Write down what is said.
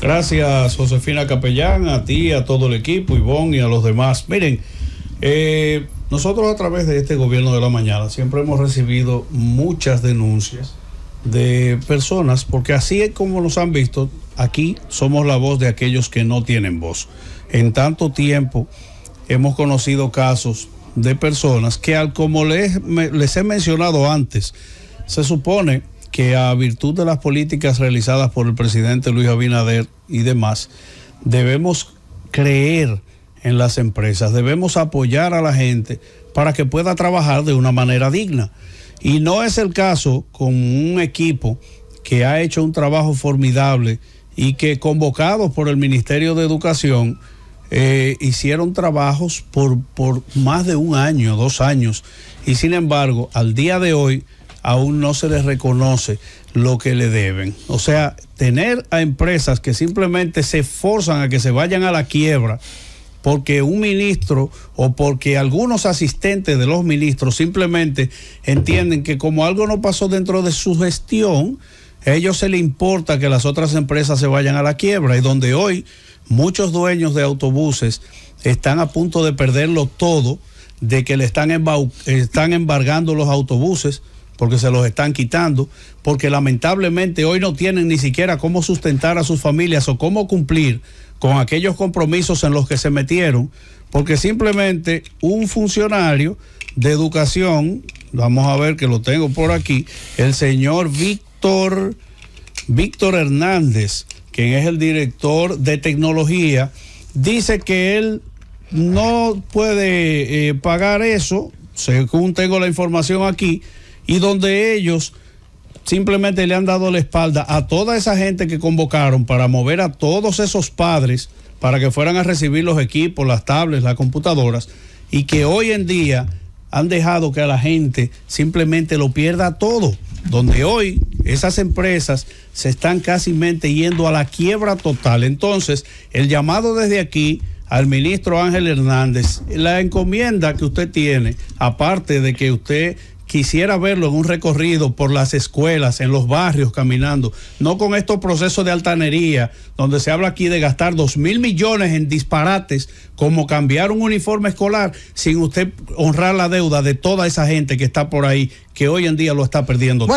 Gracias, Josefina Capellán, a ti, a todo el equipo, Ivonne y a los demás. Miren, eh, nosotros a través de este gobierno de la mañana siempre hemos recibido muchas denuncias de personas, porque así es como nos han visto, aquí somos la voz de aquellos que no tienen voz. En tanto tiempo hemos conocido casos de personas que, al como les, les he mencionado antes, se supone que a virtud de las políticas realizadas por el presidente Luis Abinader y demás, debemos creer en las empresas, debemos apoyar a la gente para que pueda trabajar de una manera digna. Y no es el caso con un equipo que ha hecho un trabajo formidable y que convocados por el Ministerio de Educación eh, hicieron trabajos por, por más de un año, dos años. Y sin embargo, al día de hoy, aún no se les reconoce lo que le deben. O sea, tener a empresas que simplemente se esforzan a que se vayan a la quiebra porque un ministro o porque algunos asistentes de los ministros simplemente entienden que como algo no pasó dentro de su gestión, a ellos se les importa que las otras empresas se vayan a la quiebra y donde hoy muchos dueños de autobuses están a punto de perderlo todo, de que le están, embargando los autobuses porque se los están quitando, porque lamentablemente hoy no tienen ni siquiera cómo sustentar a sus familias o cómo cumplir con aquellos compromisos en los que se metieron, porque simplemente un funcionario de educación, vamos a ver que lo tengo por aquí, el señor Víctor, Víctor Hernández, quien es el director de tecnología, dice que él no puede eh, pagar eso, según tengo la información aquí, y donde ellos simplemente le han dado la espalda a toda esa gente que convocaron para mover a todos esos padres para que fueran a recibir los equipos, las tablets, las computadoras, y que hoy en día han dejado que a la gente simplemente lo pierda todo, donde hoy esas empresas se están casi mente yendo a la quiebra total. Entonces, el llamado desde aquí al ministro Ángel Hernández, la encomienda que usted tiene, aparte de que usted quisiera verlo en un recorrido por las escuelas, en los barrios, caminando, no con estos procesos de altanería, donde se habla aquí de gastar dos mil millones en disparates, como cambiar un uniforme escolar, sin usted honrar la deuda de toda esa gente que está por ahí, que hoy en día lo está perdiendo.